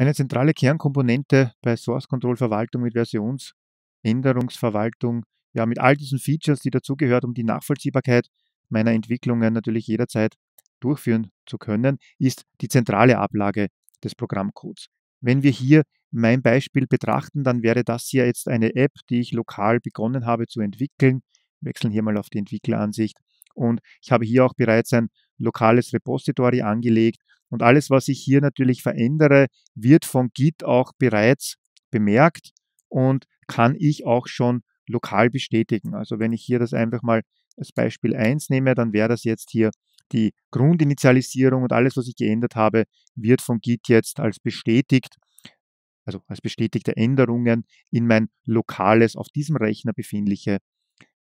Eine zentrale Kernkomponente bei Source Control Verwaltung mit Versionsänderungsverwaltung, ja, mit all diesen Features, die dazugehört, um die Nachvollziehbarkeit meiner Entwicklungen natürlich jederzeit durchführen zu können, ist die zentrale Ablage des Programmcodes. Wenn wir hier mein Beispiel betrachten, dann wäre das hier jetzt eine App, die ich lokal begonnen habe zu entwickeln. Wir wechseln hier mal auf die Entwickleransicht. Und ich habe hier auch bereits ein lokales Repository angelegt und alles, was ich hier natürlich verändere, wird von Git auch bereits bemerkt und kann ich auch schon lokal bestätigen. Also wenn ich hier das einfach mal als Beispiel 1 nehme, dann wäre das jetzt hier die Grundinitialisierung und alles, was ich geändert habe, wird von Git jetzt als bestätigt, also als bestätigte Änderungen in mein lokales, auf diesem Rechner befindliche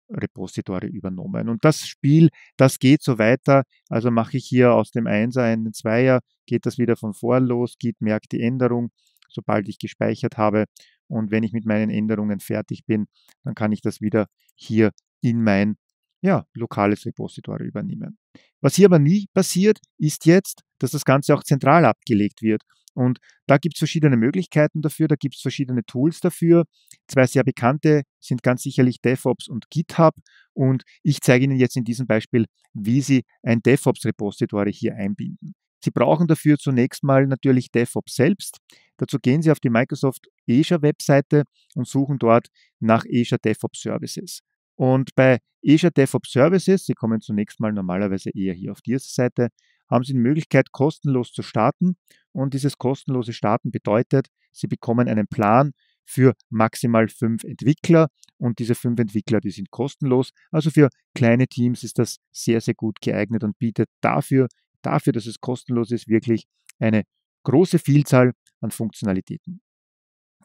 Repository übernommen. Und das Spiel, das geht so weiter. Also mache ich hier aus dem Einser einen Zweier, geht das wieder von vorn los, geht, merkt die Änderung, sobald ich gespeichert habe. Und wenn ich mit meinen Änderungen fertig bin, dann kann ich das wieder hier in mein ja, lokales Repository übernehmen. Was hier aber nie passiert, ist jetzt, dass das Ganze auch zentral abgelegt wird. Und da gibt es verschiedene Möglichkeiten dafür, da gibt es verschiedene Tools dafür. Zwei sehr bekannte sind ganz sicherlich DevOps und GitHub. Und ich zeige Ihnen jetzt in diesem Beispiel, wie Sie ein DevOps-Repository hier einbinden. Sie brauchen dafür zunächst mal natürlich DevOps selbst. Dazu gehen Sie auf die Microsoft Azure Webseite und suchen dort nach Azure DevOps Services. Und bei Azure DevOps Services, Sie kommen zunächst mal normalerweise eher hier auf diese Seite, haben Sie die Möglichkeit, kostenlos zu starten. Und dieses kostenlose Starten bedeutet, Sie bekommen einen Plan, für maximal fünf Entwickler und diese fünf Entwickler, die sind kostenlos. Also für kleine Teams ist das sehr, sehr gut geeignet und bietet dafür, dafür, dass es kostenlos ist, wirklich eine große Vielzahl an Funktionalitäten.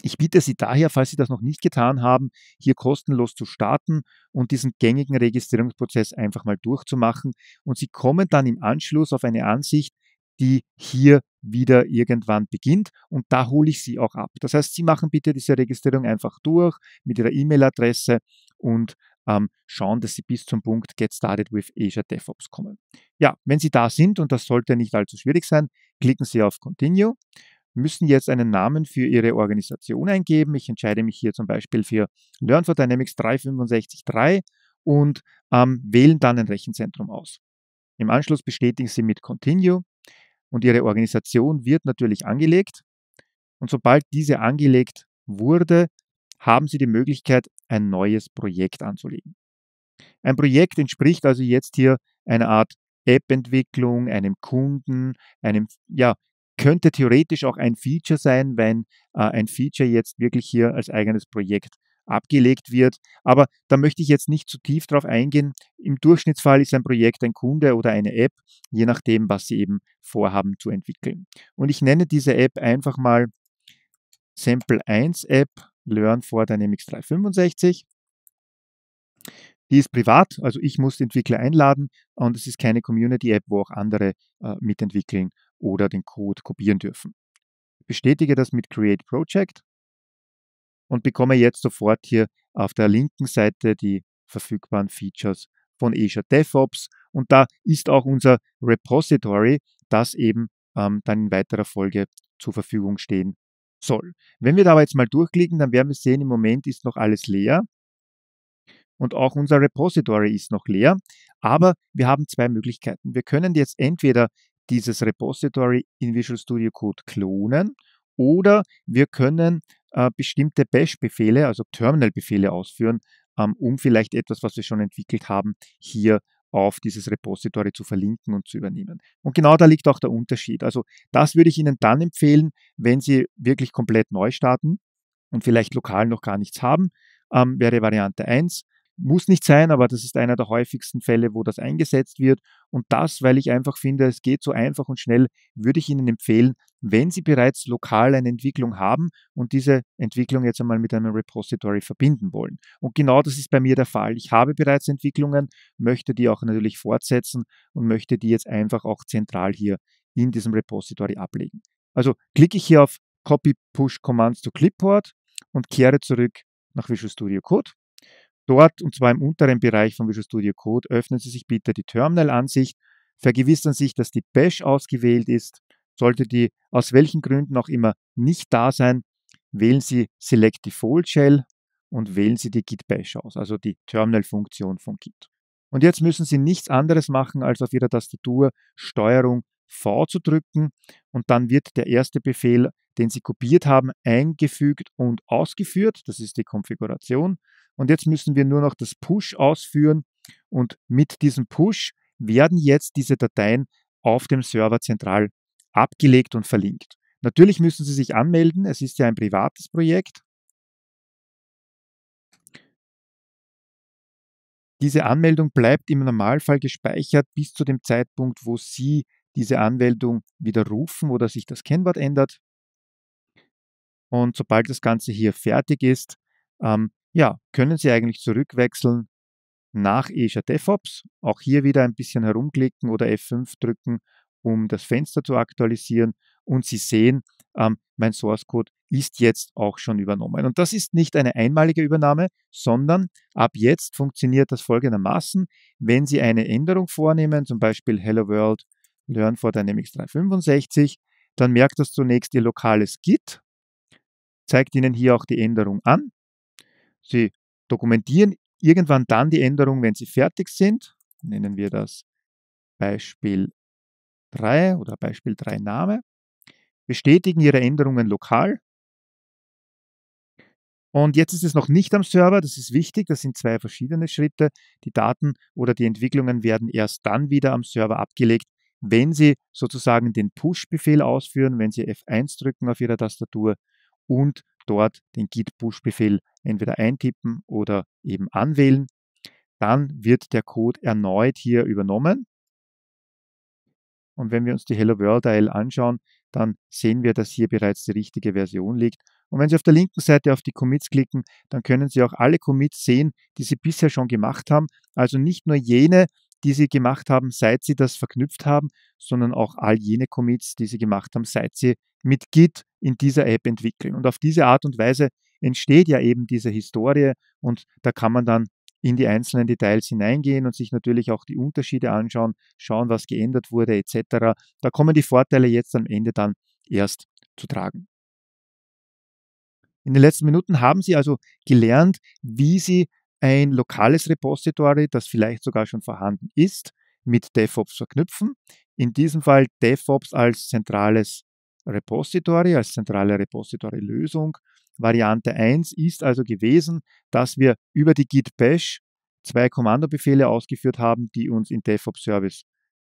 Ich bitte Sie daher, falls Sie das noch nicht getan haben, hier kostenlos zu starten und diesen gängigen Registrierungsprozess einfach mal durchzumachen. Und Sie kommen dann im Anschluss auf eine Ansicht, die hier wieder irgendwann beginnt und da hole ich Sie auch ab. Das heißt, Sie machen bitte diese Registrierung einfach durch mit Ihrer E-Mail-Adresse und ähm, schauen, dass Sie bis zum Punkt Get Started with Azure DevOps kommen. Ja, wenn Sie da sind und das sollte nicht allzu schwierig sein, klicken Sie auf Continue, müssen jetzt einen Namen für Ihre Organisation eingeben. Ich entscheide mich hier zum Beispiel für Learn for Dynamics 365.3 und ähm, wählen dann ein Rechenzentrum aus. Im Anschluss bestätigen Sie mit Continue und ihre Organisation wird natürlich angelegt. Und sobald diese angelegt wurde, haben Sie die Möglichkeit, ein neues Projekt anzulegen. Ein Projekt entspricht also jetzt hier einer Art App-Entwicklung, einem Kunden, einem, ja, könnte theoretisch auch ein Feature sein, wenn äh, ein Feature jetzt wirklich hier als eigenes Projekt abgelegt wird. Aber da möchte ich jetzt nicht zu tief drauf eingehen. Im Durchschnittsfall ist ein Projekt ein Kunde oder eine App, je nachdem, was Sie eben vorhaben zu entwickeln. Und ich nenne diese App einfach mal Sample 1 App Learn for Dynamics 365. Die ist privat, also ich muss Entwickler einladen und es ist keine Community-App, wo auch andere äh, mitentwickeln oder den Code kopieren dürfen. bestätige das mit Create Project und bekomme jetzt sofort hier auf der linken Seite die verfügbaren Features von Azure DevOps. Und da ist auch unser Repository, das eben ähm, dann in weiterer Folge zur Verfügung stehen soll. Wenn wir da aber jetzt mal durchklicken, dann werden wir sehen, im Moment ist noch alles leer. Und auch unser Repository ist noch leer. Aber wir haben zwei Möglichkeiten. Wir können jetzt entweder dieses Repository in Visual Studio Code klonen oder wir können äh, bestimmte Bash-Befehle, also Terminal-Befehle ausführen, ähm, um vielleicht etwas, was wir schon entwickelt haben, hier auf dieses Repository zu verlinken und zu übernehmen. Und genau da liegt auch der Unterschied. Also das würde ich Ihnen dann empfehlen, wenn Sie wirklich komplett neu starten und vielleicht lokal noch gar nichts haben, ähm, wäre Variante 1. Muss nicht sein, aber das ist einer der häufigsten Fälle, wo das eingesetzt wird. Und das, weil ich einfach finde, es geht so einfach und schnell, würde ich Ihnen empfehlen, wenn Sie bereits lokal eine Entwicklung haben und diese Entwicklung jetzt einmal mit einem Repository verbinden wollen. Und genau das ist bei mir der Fall. Ich habe bereits Entwicklungen, möchte die auch natürlich fortsetzen und möchte die jetzt einfach auch zentral hier in diesem Repository ablegen. Also klicke ich hier auf Copy Push Commands to Clipboard und kehre zurück nach Visual Studio Code. Dort, und zwar im unteren Bereich von Visual Studio Code, öffnen Sie sich bitte die Terminal-Ansicht, vergewissern sich, dass die Bash ausgewählt ist. Sollte die aus welchen Gründen auch immer nicht da sein, wählen Sie Select Default Shell und wählen Sie die Git Bash aus, also die Terminal-Funktion von Git. Und jetzt müssen Sie nichts anderes machen, als auf Ihrer Tastatur Steuerung V zu drücken und dann wird der erste Befehl, den Sie kopiert haben, eingefügt und ausgeführt. Das ist die Konfiguration. Und jetzt müssen wir nur noch das Push ausführen und mit diesem Push werden jetzt diese Dateien auf dem Server zentral abgelegt und verlinkt. Natürlich müssen Sie sich anmelden, es ist ja ein privates Projekt. Diese Anmeldung bleibt im Normalfall gespeichert bis zu dem Zeitpunkt, wo Sie diese Anmeldung widerrufen oder sich das Kennwort ändert. Und sobald das Ganze hier fertig ist, ähm, ja, können Sie eigentlich zurückwechseln nach Azure DevOps. Auch hier wieder ein bisschen herumklicken oder F5 drücken, um das Fenster zu aktualisieren. Und Sie sehen, ähm, mein Source Code ist jetzt auch schon übernommen. Und das ist nicht eine einmalige Übernahme, sondern ab jetzt funktioniert das folgendermaßen. Wenn Sie eine Änderung vornehmen, zum Beispiel Hello World Learn for Dynamics 365, dann merkt das zunächst Ihr lokales Git, zeigt Ihnen hier auch die Änderung an. Sie dokumentieren irgendwann dann die Änderung, wenn Sie fertig sind. Nennen wir das Beispiel 3 oder Beispiel 3 Name. Bestätigen Ihre Änderungen lokal. Und jetzt ist es noch nicht am Server, das ist wichtig, das sind zwei verschiedene Schritte. Die Daten oder die Entwicklungen werden erst dann wieder am Server abgelegt, wenn Sie sozusagen den Push-Befehl ausführen, wenn Sie F1 drücken auf Ihrer Tastatur und dort den Git-Push-Befehl entweder eintippen oder eben anwählen, dann wird der Code erneut hier übernommen. Und wenn wir uns die Hello World AL anschauen, dann sehen wir, dass hier bereits die richtige Version liegt. Und wenn Sie auf der linken Seite auf die Commits klicken, dann können Sie auch alle Commits sehen, die Sie bisher schon gemacht haben. Also nicht nur jene, die sie gemacht haben, seit sie das verknüpft haben, sondern auch all jene Commits, die sie gemacht haben, seit sie mit Git in dieser App entwickeln. Und auf diese Art und Weise entsteht ja eben diese Historie und da kann man dann in die einzelnen Details hineingehen und sich natürlich auch die Unterschiede anschauen, schauen, was geändert wurde etc. Da kommen die Vorteile jetzt am Ende dann erst zu tragen. In den letzten Minuten haben Sie also gelernt, wie Sie ein lokales Repository, das vielleicht sogar schon vorhanden ist, mit DevOps verknüpfen. In diesem Fall DevOps als zentrales Repository, als zentrale Repository-Lösung. Variante 1 ist also gewesen, dass wir über die Git Bash zwei Kommandobefehle ausgeführt haben, die uns in DevOps Service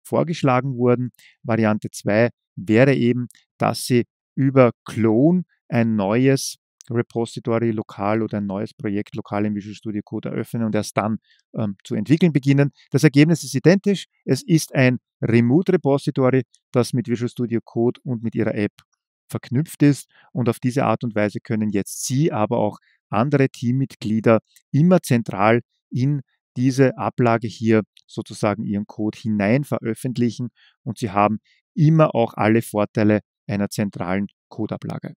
vorgeschlagen wurden. Variante 2 wäre eben, dass Sie über Clone ein neues Repository lokal oder ein neues Projekt lokal im Visual Studio Code eröffnen und erst dann ähm, zu entwickeln beginnen. Das Ergebnis ist identisch. Es ist ein Remote Repository, das mit Visual Studio Code und mit Ihrer App verknüpft ist. Und auf diese Art und Weise können jetzt Sie, aber auch andere Teammitglieder immer zentral in diese Ablage hier sozusagen Ihren Code hinein veröffentlichen und Sie haben immer auch alle Vorteile einer zentralen Codeablage.